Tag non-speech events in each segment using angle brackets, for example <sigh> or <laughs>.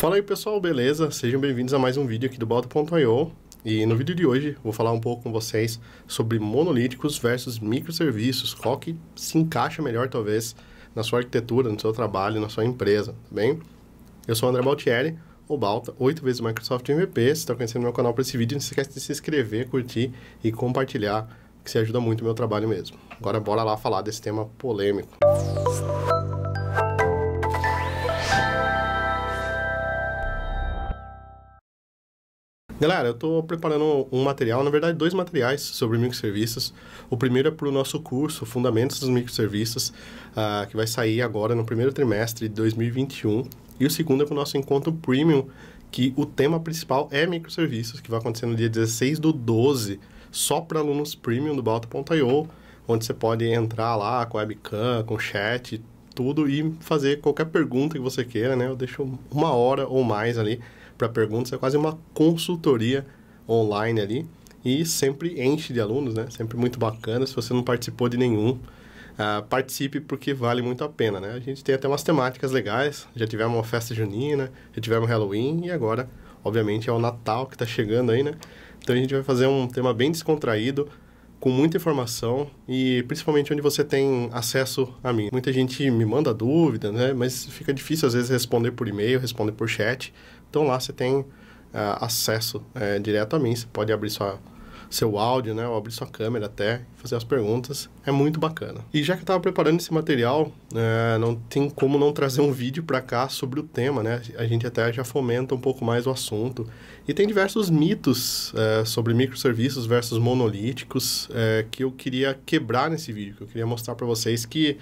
Fala aí pessoal, beleza? Sejam bem-vindos a mais um vídeo aqui do Baldo.io e no vídeo de hoje vou falar um pouco com vocês sobre monolíticos versus microserviços, qual que se encaixa melhor talvez na sua arquitetura, no seu trabalho, na sua empresa, tá bem? Eu sou o André Baltieri, o Balta, oito vezes Microsoft MVP, se está conhecendo meu canal para esse vídeo, não se esquece de se inscrever, curtir e compartilhar, que se ajuda muito o meu trabalho mesmo. Agora bora lá falar desse tema polêmico. Música Galera, eu estou preparando um material, na verdade, dois materiais sobre microserviços. O primeiro é para o nosso curso Fundamentos dos Microserviços, uh, que vai sair agora no primeiro trimestre de 2021. E o segundo é para o nosso encontro premium, que o tema principal é microserviços, que vai acontecer no dia 16 do 12, só para alunos premium do Balta.io, onde você pode entrar lá com webcam, com chat, tudo, e fazer qualquer pergunta que você queira, né? Eu deixo uma hora ou mais ali para perguntas, é quase uma consultoria online ali e sempre enche de alunos, né? Sempre muito bacana. Se você não participou de nenhum, uh, participe porque vale muito a pena, né? A gente tem até umas temáticas legais. Já tivemos uma festa junina, já tivemos Halloween e agora, obviamente, é o Natal que está chegando aí, né? Então a gente vai fazer um tema bem descontraído, com muita informação e principalmente onde você tem acesso a mim. Muita gente me manda dúvida, né? Mas fica difícil às vezes responder por e-mail, responder por chat. Então lá você tem uh, acesso é, direto a mim. Você pode abrir sua, seu áudio, né? Ou abrir sua câmera até, fazer as perguntas. É muito bacana. E já que eu estava preparando esse material, é, não tem como não trazer um vídeo para cá sobre o tema, né? A gente até já fomenta um pouco mais o assunto. E tem diversos mitos sobre microserviços versus monolíticos que eu queria quebrar nesse vídeo, que eu queria mostrar para vocês que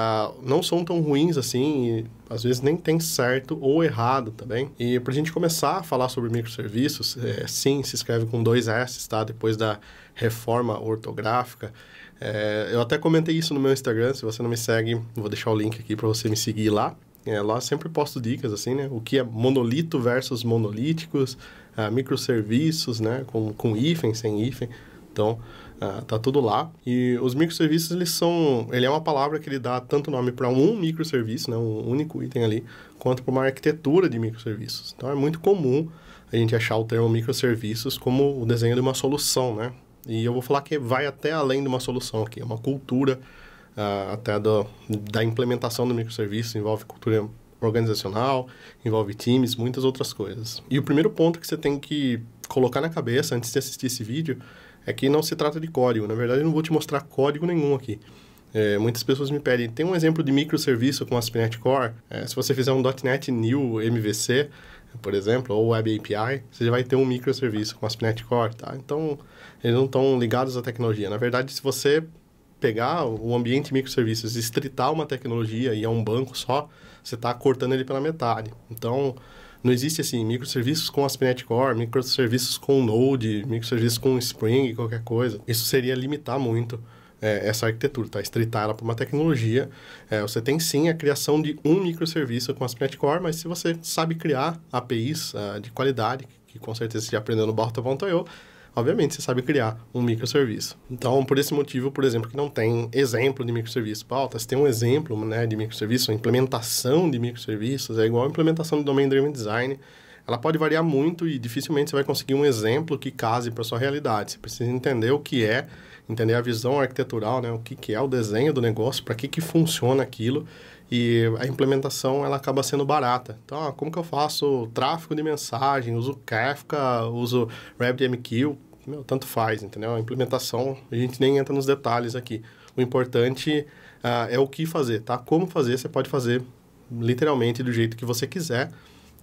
ah, não são tão ruins assim, e às vezes nem tem certo ou errado, tá e E a gente começar a falar sobre microserviços, é, sim, se escreve com dois S, tá? Depois da reforma ortográfica. É, eu até comentei isso no meu Instagram, se você não me segue, vou deixar o link aqui para você me seguir lá. É, lá sempre posto dicas, assim, né? O que é monolito versus monolíticos, ah, microserviços, né? Com, com hífen, sem hífen. Então, Uh, tá tudo lá. E os microserviços, eles são... Ele é uma palavra que ele dá tanto nome para um microserviço, né, um único item ali, quanto para uma arquitetura de microserviços. Então, é muito comum a gente achar o termo microserviços como o desenho de uma solução, né? E eu vou falar que vai até além de uma solução aqui, é uma cultura uh, até do, da implementação do microserviço, envolve cultura organizacional, envolve times, muitas outras coisas. E o primeiro ponto que você tem que colocar na cabeça antes de assistir esse vídeo é que não se trata de código. Na verdade, eu não vou te mostrar código nenhum aqui. É, muitas pessoas me pedem, tem um exemplo de microserviço com ASP.NET Core? É, se você fizer um .NET New MVC, por exemplo, ou Web API, você já vai ter um microserviço com ASP.NET Core, tá? Então, eles não estão ligados à tecnologia. Na verdade, se você pegar o ambiente microserviços e estritar uma tecnologia e é um banco só, você está cortando ele pela metade. Então, não existe assim microserviços com Aspinet Core, microserviços com Node, microserviços com Spring, qualquer coisa. Isso seria limitar muito é, essa arquitetura, tá? Estreitar ela para uma tecnologia. É, você tem sim a criação de um microserviço com Aspinet Core, mas se você sabe criar APIs uh, ah, de qualidade, que com certeza você já aprendeu no Bartavon.io, obviamente você sabe criar um microserviço. Então, por esse motivo, por exemplo, que não tem exemplo de microserviço. Pauta, se tem um exemplo né, de microserviço, implementação de microserviços, é igual a implementação do Domain Driven Design. Ela pode variar muito e dificilmente você vai conseguir um exemplo que case para sua realidade. Você precisa entender o que é, entender a visão arquitetural, né, o que, que é o desenho do negócio, para que, que funciona aquilo e a implementação ela acaba sendo barata. Então, ah, como que eu faço tráfego de mensagem, uso Kafka, uso RabbitMQ, meu, tanto faz, entendeu? A implementação, a gente nem entra nos detalhes aqui. O importante uh, é o que fazer, tá? Como fazer, você pode fazer literalmente do jeito que você quiser.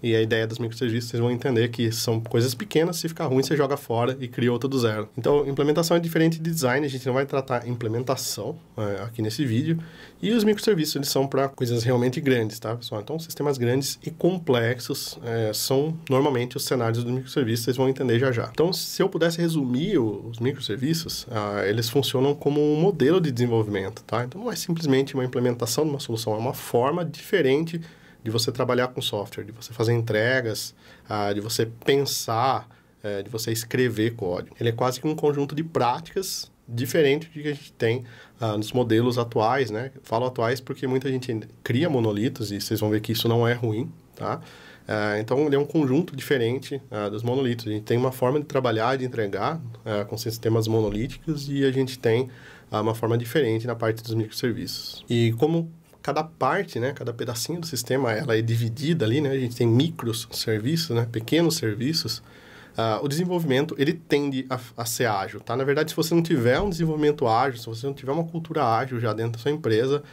E a ideia dos microserviços, vocês vão entender que são coisas pequenas, se ficar ruim, você joga fora e cria outra do zero. Então, implementação é diferente de design, a gente não vai tratar implementação é, aqui nesse vídeo. E os microserviços, eles são para coisas realmente grandes, tá, pessoal? Então, sistemas grandes e complexos é, são normalmente os cenários dos microserviços, vocês vão entender já já. Então, se eu pudesse resumir os microserviços, ah, eles funcionam como um modelo de desenvolvimento, tá? Então, não é simplesmente uma implementação de uma solução, é uma forma diferente de você trabalhar com software, de você fazer entregas, ah, de você pensar, é, de você escrever código. Ele é quase que um conjunto de práticas diferente do que a gente tem ah, nos modelos atuais, né? Falo atuais porque muita gente cria monolitos e vocês vão ver que isso não é ruim, tá? Ah, então, ele é um conjunto diferente ah, dos monolitos. A gente tem uma forma de trabalhar, de entregar é, com sistemas monolíticos e a gente tem ah, uma forma diferente na parte dos microserviços. E como cada parte, né, cada pedacinho do sistema, ela é dividida ali, né? A gente tem micros serviços, né, pequenos serviços. Uh, o desenvolvimento, ele tende a, a, ser ágil, tá? Na verdade, se você não tiver um desenvolvimento ágil, se você não tiver uma cultura ágil já dentro da sua empresa,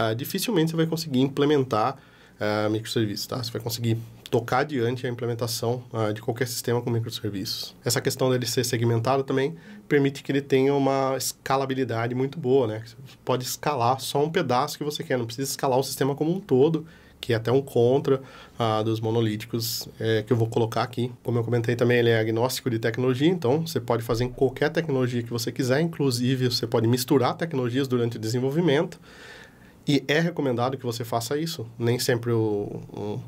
uh, dificilmente você vai conseguir implementar uh, microserviços, tá? Você vai conseguir tocar adiante a implementação uh, de qualquer sistema com microserviços. Essa questão dele ser segmentado também permite que ele tenha uma escalabilidade muito boa, né? Você pode escalar só um pedaço que você quer, não precisa escalar o sistema como um todo, que é até um contra uh, dos monolíticos é, que eu vou colocar aqui. Como eu comentei também, ele é agnóstico de tecnologia, então você pode fazer em qualquer tecnologia que você quiser, inclusive você pode misturar tecnologias durante o desenvolvimento. E é recomendado que você faça isso. Nem sempre o, o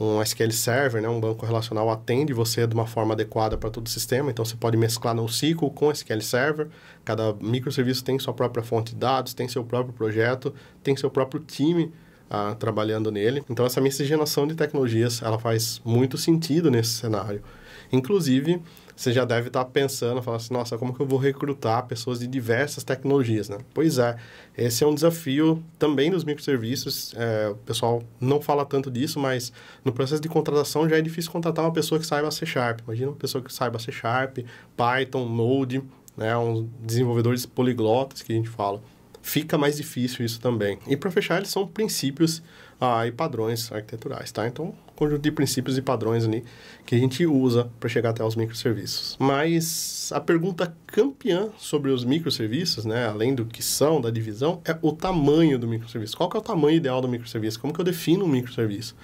um SQL Server, né, um banco relacional, atende você de uma forma adequada para todo o sistema. Então, você pode mesclar no SQL com SQL Server. Cada microserviço tem sua própria fonte de dados, tem seu próprio projeto, tem seu próprio time ah, trabalhando nele. Então, essa miscigenação de tecnologias, ela faz muito sentido nesse cenário. Inclusive, você já deve estar tá pensando, falar assim, nossa, como que eu vou recrutar pessoas de diversas tecnologias, né? Pois é, esse é um desafio também dos microserviços, é, o pessoal não fala tanto disso, mas no processo de contratação já é difícil contratar uma pessoa que saiba C Sharp, imagina uma pessoa que saiba C Sharp, Python, Node, né, uns desenvolvedores poliglotas que a gente fala. Fica mais difícil isso também. E para fechar, eles são princípios a ah, e padrões arquiteturais, tá? Então, um conjunto de princípios e padrões ali que a gente usa para chegar até os microserviços. Mas a pergunta campeã sobre os microserviços, né, além do que são, da divisão, é o tamanho do microserviço. Qual que é o tamanho ideal do microserviço? Como que eu defino um microserviço?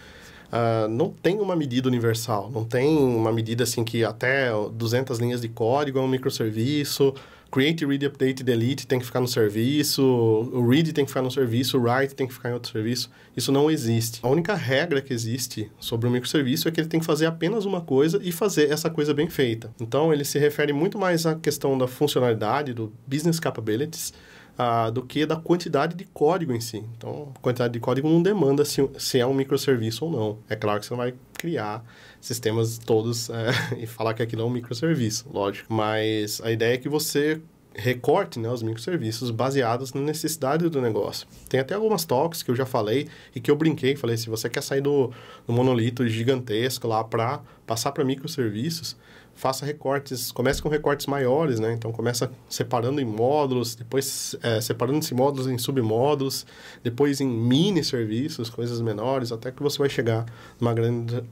Uh, não tem uma medida universal, não tem uma medida assim que até 200 linhas de código é um microserviço, create, read, update, delete tem que ficar no serviço, o read tem que ficar no serviço, o write tem que ficar em outro serviço. Isso não existe. A única regra que existe sobre o microserviço é que ele tem que fazer apenas uma coisa e fazer essa coisa bem feita. Então, ele se refere muito mais à questão da funcionalidade, do business capabilities, ah, do que da quantidade de código em si. Então, a quantidade de código não demanda se, se é um microserviço ou não. É claro que você não vai criar sistemas todos é, <laughs> e falar que aquilo é um microserviço, lógico. Mas a ideia é que você recorte né, os microserviços baseados na necessidade do negócio. Tem até algumas toques que eu já falei e que eu brinquei, falei, se você quer sair do, do monolito gigantesco lá para passar para microserviços, faça recortes, comece com recortes maiores, né? Então começa separando em módulos, depois é, separando esses módulos em submódulos, depois em mini serviços, coisas menores, até que você vai chegar numa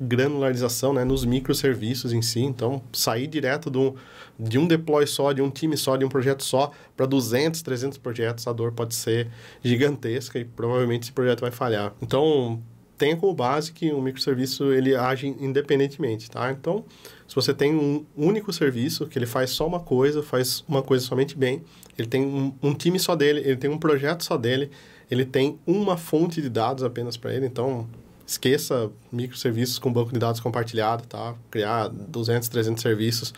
granularização, né? Nos microserviços em si. Então sair direto do, de um deploy só, de um time só, de um projeto só para 200, 300 projetos, a dor pode ser gigantesca e provavelmente esse projeto vai falhar. Então tenha como base que o microserviço ele age independentemente, tá? Então se você tem um único serviço, que ele faz só uma coisa, faz uma coisa somente bem, ele tem um, um time só dele, ele tem um projeto só dele, ele tem uma fonte de dados apenas para ele, então esqueça microserviços com banco de dados compartilhado, tá? Criar 200, 300 serviços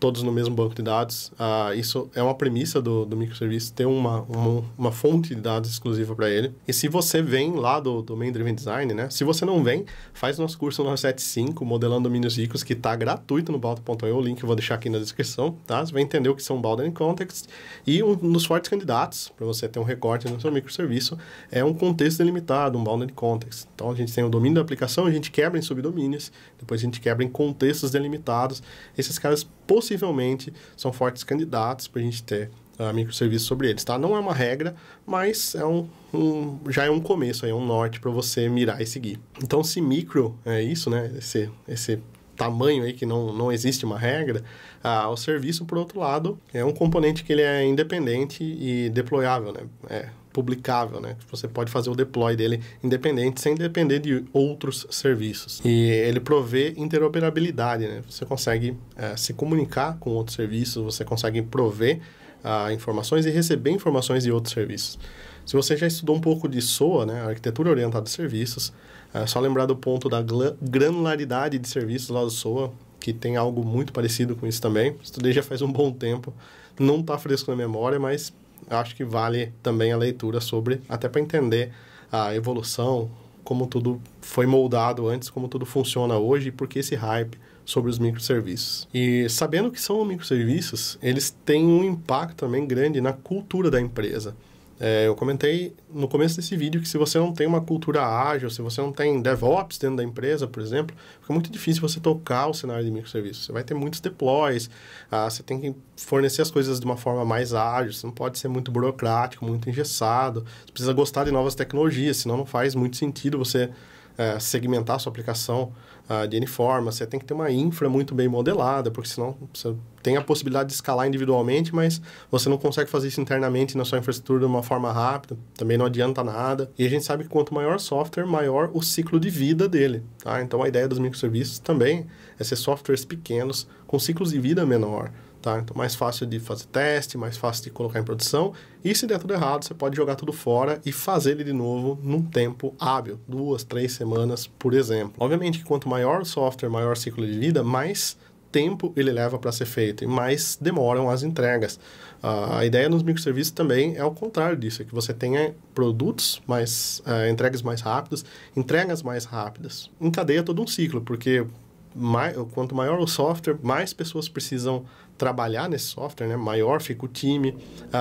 todos no mesmo banco de dados. Ah, isso é uma premissa do, do microserviço, ter uma, uma, uma fonte de dados exclusiva para ele. E se você vem lá do Domain Driven Design, né? Se você não vem, faz nosso curso 975, Modelando Domínios Ricos, que está gratuito no balda.io, o link eu vou deixar aqui na descrição, tá? Você vai entender o que são Balda and Context. E um dos fortes candidatos, para você ter um recorte no seu microserviço, é um contexto delimitado, um Balda and Context. Então, a gente tem o domínio da aplicação, a gente quebra em subdomínios, depois a gente quebra em contextos delimitados. Esses caras possivelmente são fortes candidatos para a gente ter uh, microserviços sobre eles, tá? Não é uma regra, mas é um, um já é um começo, é um norte para você mirar e seguir. Então, se micro é isso, né? Esse, esse tamanho aí que não, não existe uma regra, ah, o serviço, por outro lado, é um componente que ele é independente e deployável, né? É, publicável, né? Você pode fazer o deploy dele independente, sem depender de outros serviços. E ele provê interoperabilidade, né? Você consegue é, se comunicar com outros serviços, você consegue prover ah, informações e receber informações de outros serviços. Se você já estudou um pouco de SOA, né, arquitetura orientada a serviços, é só lembrar do ponto da granularidade de serviços lá do SOA, que tem algo muito parecido com isso também. Estudei já faz um bom tempo, não está fresco na memória, mas eu acho que vale também a leitura sobre, até para entender a evolução, como tudo foi moldado antes, como tudo funciona hoje e por que esse hype sobre os microserviços. E sabendo que são microserviços, eles têm um impacto também grande na cultura da empresa. É, eu comentei no começo desse vídeo que se você não tem uma cultura ágil, se você não tem DevOps dentro da empresa, por exemplo, fica muito difícil você tocar o cenário de microserviços. Você vai ter muitos deploys, ah, você tem que fornecer as coisas de uma forma mais ágil, você não pode ser muito burocrático, muito engessado, você precisa gostar de novas tecnologias, senão não faz muito sentido você é, segmentar a sua aplicação ah, de N forma, você tem que ter uma infra muito bem modelada, porque senão você tem a possibilidade de escalar individualmente, mas você não consegue fazer isso internamente na sua infraestrutura de uma forma rápida, também não adianta nada. E a gente sabe que quanto maior o software, maior o ciclo de vida dele. Tá? Então a ideia dos microserviços também é ser softwares pequenos, com ciclos de vida menor. Tá? Então, mais fácil de fazer teste, mais fácil de colocar em produção. E se der tudo errado, você pode jogar tudo fora e fazer ele de novo num tempo hábil, duas, três semanas, por exemplo. Obviamente que quanto maior o software, maior o ciclo de vida, mais tempo ele leva para ser feito e mais demoram as entregas. a ideia nos microserviços também é o contrário disso, é que você tenha produtos mais uh, entregas mais rápidas, entregas mais rápidas. Encadeia é todo um ciclo, porque mais, quanto maior o software, mais pessoas precisam trabalhar nesse software, né? maior fica o time,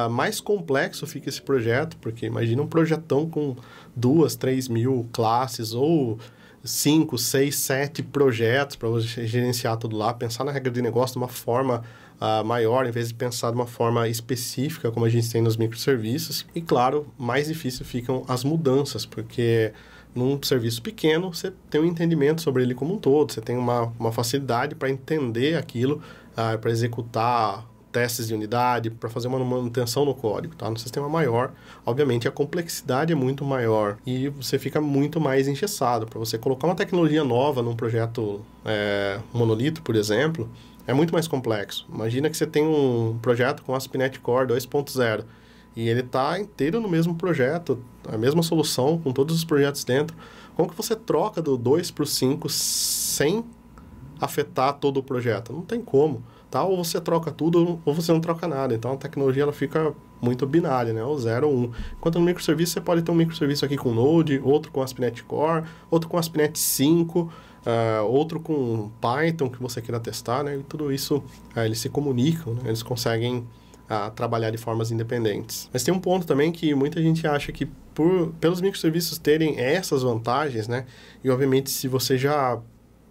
uh, mais complexo fica esse projeto, porque imagina um projetão com duas, três mil classes ou cinco, seis, sete projetos para você gerenciar tudo lá, pensar na regra de negócio de uma forma uh, maior, em vez de pensar de uma forma específica, como a gente tem nos microserviços. E claro, mais difícil ficam as mudanças, porque num serviço pequeno você tem um entendimento sobre ele como um todo, você tem uma, uma facilidade para entender aquilo, uh, ah, para executar testes de unidade, para fazer uma manutenção no código, tá? No sistema maior, obviamente a complexidade é muito maior e você fica muito mais engessado. Para você colocar uma tecnologia nova num projeto é, monolito, por exemplo, é muito mais complexo. Imagina que você tem um projeto com aspinet Core 2.0 e ele está inteiro no mesmo projeto, a mesma solução, com todos os projetos dentro. Como que você troca do 2 para o 5 sem afetar todo o projeto? Não tem como tal, ou você troca tudo ou você não troca nada. Então a tecnologia ela fica muito binária, né? Ou 0 ou 1. Um. Enquanto no microserviço você pode ter um microserviço aqui com Node, outro com ASP.NET Core, outro com ASP.NET 5, uh, ah, outro com Python que você queira testar, né? E tudo isso uh, eles se comunicam, né? eles conseguem uh, trabalhar de formas independentes. Mas tem um ponto também que muita gente acha que por, pelos microserviços terem essas vantagens, né? E obviamente se você já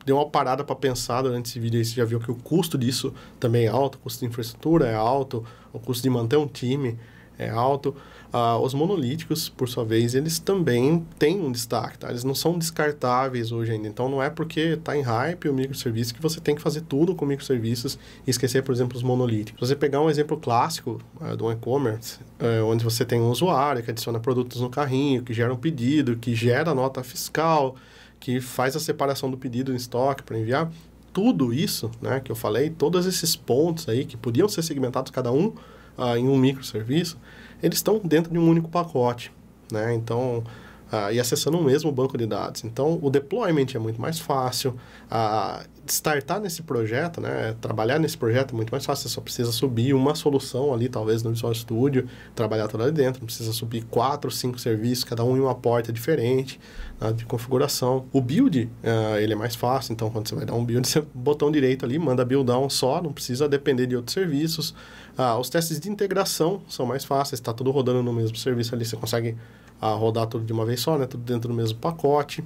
deu uma parada para pensar durante esse vídeo aí, você já viu que o custo disso também é alto, o custo de infraestrutura é alto, o custo de manter um time é alto. Ah, os monolíticos, por sua vez, eles também têm um destaque, tá? Eles não são descartáveis hoje ainda. Então, não é porque está em hype o microserviço que você tem que fazer tudo com microserviços e esquecer, por exemplo, os monolíticos. Se você pegar um exemplo clássico ah, do e-commerce, eh, onde você tem um usuário que adiciona produtos no carrinho, que gera um pedido, que gera nota fiscal, que faz a separação do pedido em estoque para enviar. Tudo isso né, que eu falei, todos esses pontos aí que podiam ser segmentados cada um ah, em um microserviço, eles estão dentro de um único pacote. Né? Então, ah, e acessando o mesmo banco de dados. Então, o deployment é muito mais fácil, ah, startar nesse projeto, né, trabalhar nesse projeto é muito mais fácil, você só precisa subir uma solução ali, talvez no Visual Studio, trabalhar tudo ali dentro, não precisa subir quatro, cinco serviços, cada um em uma porta diferente né, de configuração. O build, ah, ele é mais fácil, então quando você vai dar um build, <laughs> você botão direito ali, manda buildar um só, não precisa depender de outros serviços. Ah, os testes de integração são mais fáceis, está tudo rodando no mesmo serviço ali, você consegue a rodar tudo de uma vez só, né? Tudo dentro do mesmo pacote.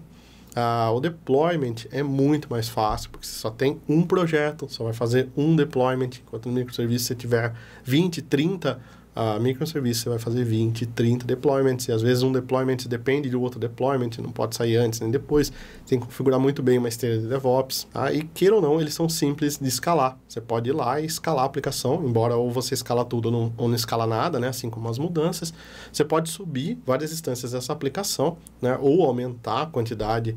o deployment é muito mais fácil, porque você só tem um projeto, só vai fazer um deployment, enquanto no microserviço você tiver 20, 30 a microserviço você vai fazer 20, 30 deployments, e às vezes um deployment depende do outro deployment, não pode sair antes nem depois, tem que configurar muito bem uma esteira de DevOps, tá? e queira ou não, eles são simples de escalar. Você pode ir lá e escalar a aplicação, embora ou você escala tudo ou não, ou não escala nada, né? assim como as mudanças, você pode subir várias instâncias dessa aplicação, né? ou aumentar a quantidade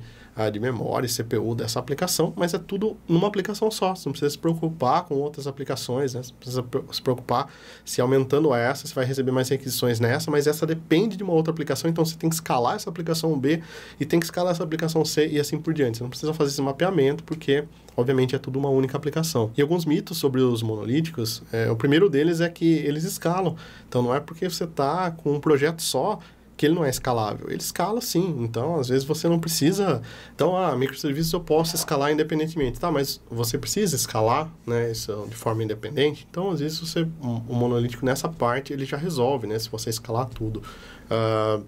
de memória e CPU dessa aplicação, mas é tudo numa aplicação só. Você não precisa se preocupar com outras aplicações, né? Você precisa se preocupar se aumentando essa, você vai receber mais requisições nessa, mas essa depende de uma outra aplicação, então você tem que escalar essa aplicação B e tem que escalar essa aplicação C e assim por diante. Você não precisa fazer esse mapeamento porque, obviamente, é tudo uma única aplicação. E alguns mitos sobre os monolíticos, é, o primeiro deles é que eles escalam. Então não é porque você está com um projeto só que ele não é escalável. Ele escala sim, então às vezes você não precisa. Então, ah, microserviços eu posso escalar independentemente, tá? Mas você precisa escalar, né? Isso de forma independente. Então, às vezes você, o monolítico nessa parte ele já resolve, né? Se você escalar tudo. Uh,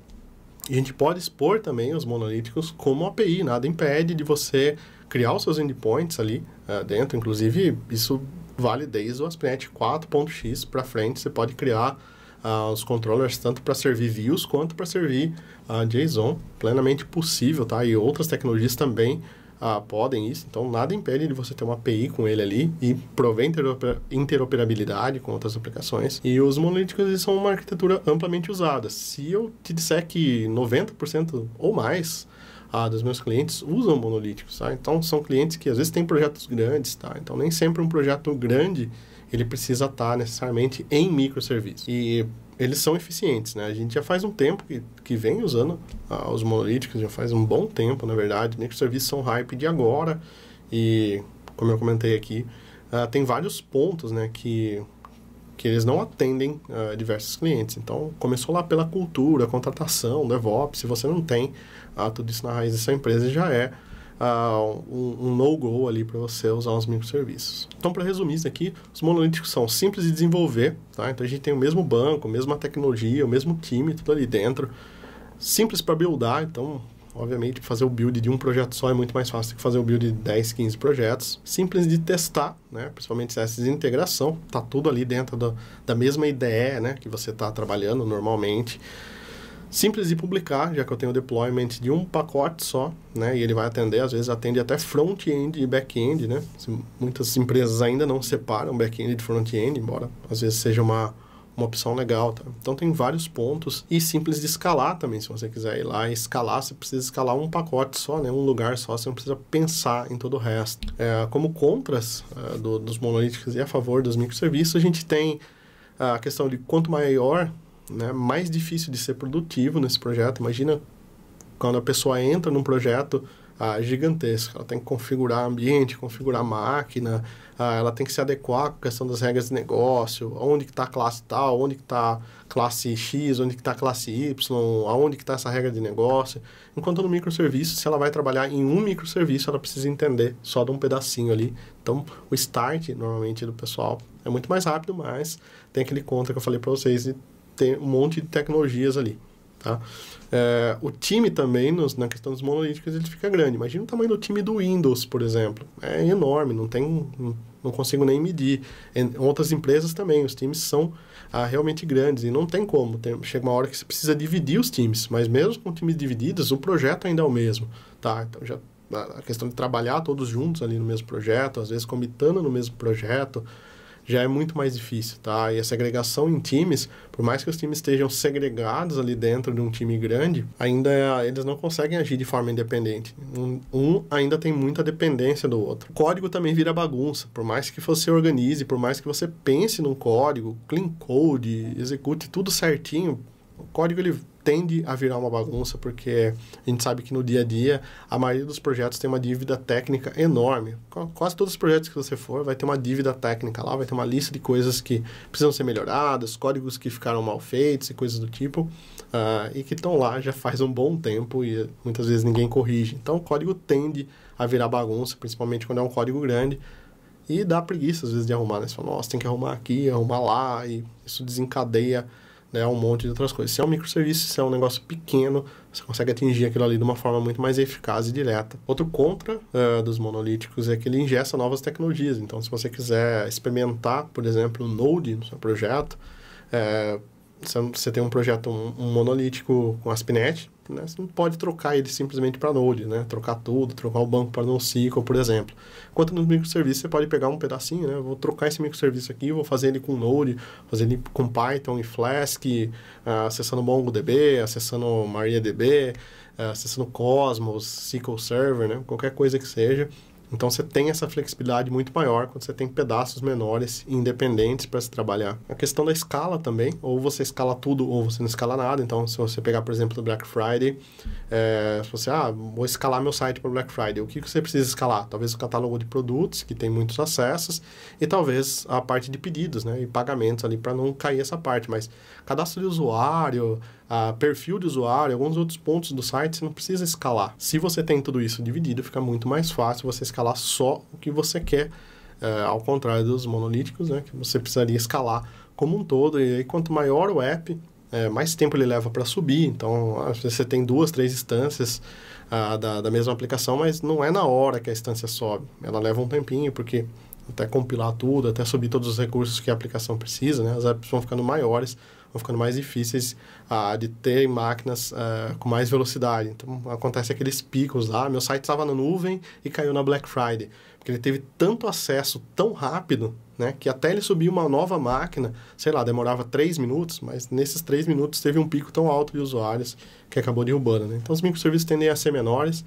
a gente pode expor também os monolíticos como API, nada impede de você criar os seus endpoints ali uh, dentro. Inclusive, isso vale desde o ASP.NET 4.x para frente, você pode criar ah, os controllers tanto para servir views quanto para servir ah, JSON, plenamente possível, tá? E outras tecnologias também ah, podem isso, então nada impede de você ter uma API com ele ali e prover interoperabilidade com outras aplicações. E os monolíticos são uma arquitetura amplamente usada. Se eu te disser que 90% ou mais ah, dos meus clientes usam monolíticos, tá? Então são clientes que às vezes têm projetos grandes, tá? Então nem sempre um projeto grande ele precisa estar necessariamente em microserviços. E eles são eficientes, né? A gente já faz um tempo que, que vem usando ah, os monolíticos, já faz um bom tempo, na verdade. Microserviços são hype de agora e, como eu comentei aqui, ah, tem vários pontos, né, que, que eles não atendem ah, diversos clientes. Então, começou lá pela cultura, contratação, DevOps. Se você não tem ah, tudo isso na raiz da sua empresa, já é uh, um, um no-go ali para você usar os microserviços. Então, para resumir isso aqui, os monolíticos são simples de desenvolver, tá? Então, a gente tem o mesmo banco, a mesma tecnologia, o mesmo time, tudo ali dentro. Simples para buildar, então obviamente, fazer o build de um projeto só é muito mais fácil do que fazer o build de 10, 15 projetos. Simples de testar, né? principalmente se é de integração, tá tudo ali dentro do, da mesma ideia né? que você está trabalhando normalmente simples de publicar, já que eu tenho deployment de um pacote só, né? E ele vai atender, às vezes atende até front-end e back-end, né? Muitas empresas ainda não separam back-end de front-end, embora às vezes seja uma, uma opção legal, tá? Então tem vários pontos e simples de escalar também, se você quiser ir lá e escalar, você precisa escalar um pacote só, né? Um lugar só, você não precisa pensar em todo o resto. É, como contras é, do, dos monolíticos e a favor dos microserviços, a gente tem ah, a questão de quanto maior né, mais difícil de ser produtivo nesse projeto. Imagina quando a pessoa entra num projeto ah, gigantesco, ela tem que configurar ambiente, configurar máquina, ah, ela tem que se adequar a questão das regras de negócio, onde que está a classe tal, onde que está classe X, onde que está a classe Y, aonde que está essa regra de negócio. Enquanto no microserviço, se ela vai trabalhar em um microserviço, ela precisa entender só de um pedacinho ali. Então, o start, normalmente, do pessoal é muito mais rápido, mas tem aquele conta que eu falei para vocês de tem um monte de tecnologias ali, tá? É, o time também, nos, na questão dos monolíticos, ele fica grande. Imagina o tamanho do time do Windows, por exemplo. É enorme, não tem... Não consigo nem medir. Em outras empresas também, os times são ah, realmente grandes e não tem como. Tem, chega uma hora que você precisa dividir os times, mas mesmo com times divididos, o projeto ainda é o mesmo, tá? Então já a questão de trabalhar todos juntos ali no mesmo projeto, às vezes comitando no mesmo projeto, já é muito mais difícil, tá? E a segregação em times, por mais que os times estejam segregados ali dentro de um time grande, ainda é, eles não conseguem agir de forma independente. Um, um, ainda tem muita dependência do outro. O código também vira bagunça, por mais que você organize, por mais que você pense num código, clean code, execute tudo certinho, o código ele tende a virar uma bagunça porque a gente sabe que no dia a dia a maioria dos projetos tem uma dívida técnica enorme. Quase todos os projetos que você for vai ter uma dívida técnica lá, vai ter uma lista de coisas que precisam ser melhoradas, códigos que ficaram mal feitos e coisas do tipo, uh, e que estão lá já faz um bom tempo e muitas vezes ninguém corrige. Então o código tende a virar bagunça, principalmente quando é um código grande. E dá preguiça às vezes de arrumar, né? Você fala, nossa, tem que arrumar aqui, arrumar lá, e isso desencadeia né, um monte de outras coisas. Se é um microserviço, se é um negócio pequeno, você consegue atingir aquilo ali de uma forma muito mais eficaz e direta. Outro contra uh, dos monolíticos é que ele ingesta novas tecnologias. Então, se você quiser experimentar, por exemplo, o Node no seu projeto, é, você tem um projeto um, um monolítico com ASP.NET, né? Você não pode trocar ele simplesmente para Node, né? trocar tudo, trocar o banco para NoSQL, por exemplo. Enquanto no microserviço você pode pegar um pedacinho, né? vou trocar esse microserviço aqui, vou fazer ele com Node, fazer ele com Python e Flask, uh, acessando MongoDB, acessando MariaDB, uh, acessando Cosmos, SQL Server, né? qualquer coisa que seja. Então você tem essa flexibilidade muito maior quando você tem pedaços menores e independentes para se trabalhar. A questão da escala também, ou você escala tudo ou você não escala nada. Então, se você pegar, por exemplo, o Black Friday, é, se você, ah, vou escalar meu site para Black Friday, o que, que você precisa escalar? Talvez o catálogo de produtos, que tem muitos acessos, e talvez a parte de pedidos né, e pagamentos ali para não cair essa parte. Mas cadastro de usuário, a perfil de usuário, alguns outros pontos do site, você não precisa escalar. Se você tem tudo isso dividido, fica muito mais fácil você escalar só o que você quer, é, ao contrário dos monolíticos, né, que você precisaria escalar como um todo. E aí, quanto maior o app, é, mais tempo ele leva para subir. Então, você tem duas, três instâncias ah, da, da mesma aplicação, mas não é na hora que a instância sobe. Ela leva um tempinho, porque até compilar tudo, até subir todos os recursos que a aplicação precisa, né? As apps vão ficando maiores vão ficando mais difíceis de ter máquinas eh, com mais velocidade. Então, acontece aqueles picos lá. Meu site estava na nuvem e caiu na Black Friday. Porque ele teve tanto acesso tão rápido, né? Que até ele subir uma nova máquina, sei lá, demorava três minutos, mas nesses três minutos teve um pico tão alto de usuários que acabou derrubando, né? Então, os microserviços tendem a ser menores,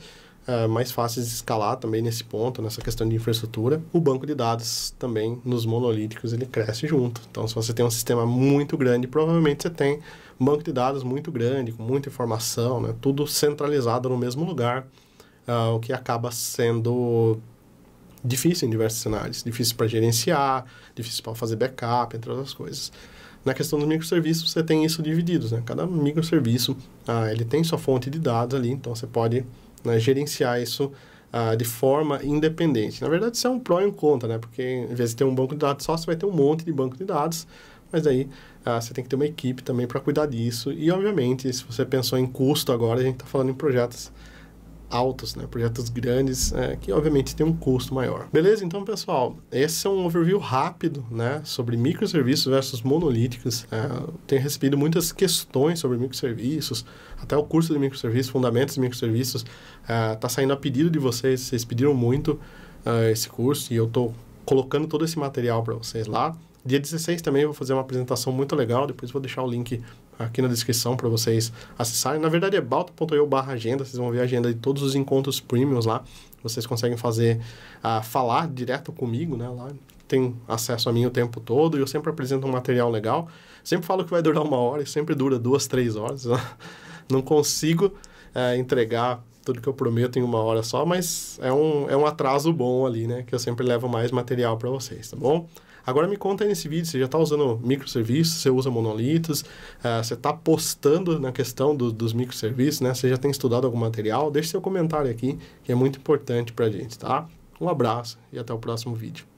é, mais fáceis de escalar também nesse ponto, nessa questão de infraestrutura. O banco de dados também, nos monolíticos, ele cresce junto. Então, se você tem um sistema muito grande, provavelmente você tem um banco de dados muito grande, com muita informação, né? tudo centralizado no mesmo lugar, é, o que acaba sendo difícil em diversos cenários. Difícil para gerenciar, difícil para fazer backup, entre outras coisas. Na questão dos microserviços, você tem isso dividido, né? Cada microserviço, ah, ele tem sua fonte de dados ali, então você pode né, gerenciar isso ah, de forma independente. Na verdade, isso é um pró e um contra, né? Porque, em vez de ter um banco de dados só, você vai ter um monte de banco de dados, mas aí ah, você tem que ter uma equipe também para cuidar disso. E, obviamente, se você pensou em custo agora, a gente está falando em projetos altos, né? projetos grandes, é, que obviamente tem um custo maior. Beleza? Então, pessoal, esse é um overview rápido né? sobre microserviços versus monolíticos. É, tenho recebido muitas questões sobre microserviços, até o curso de microserviços, fundamentos de microserviços, está é, saindo a pedido de vocês, vocês pediram muito é, esse curso e eu estou colocando todo esse material para vocês lá. Dia 16 também eu vou fazer uma apresentação muito legal, depois vou deixar o link aqui na descrição para vocês acessarem. Na verdade é balto.io barra agenda, vocês vão ver a agenda de todos os encontros premiums lá. Vocês conseguem fazer, uh, falar direto comigo, né, lá tem acesso a mim o tempo todo e eu sempre apresento um material legal. Sempre falo que vai durar uma hora e sempre dura duas, três horas. <laughs> Não consigo é, entregar tudo que eu prometo em uma hora só, mas é um, é um atraso bom ali, né? Que eu sempre levo mais material para vocês, tá bom? Agora me conta aí nesse vídeo, você já está usando microserviços, você usa monolitos, uh, você está postando na questão do, dos microserviços, né? Você já tem estudado algum material? Deixe seu comentário aqui, que é muito importante para a gente, tá? Um abraço e até o próximo vídeo.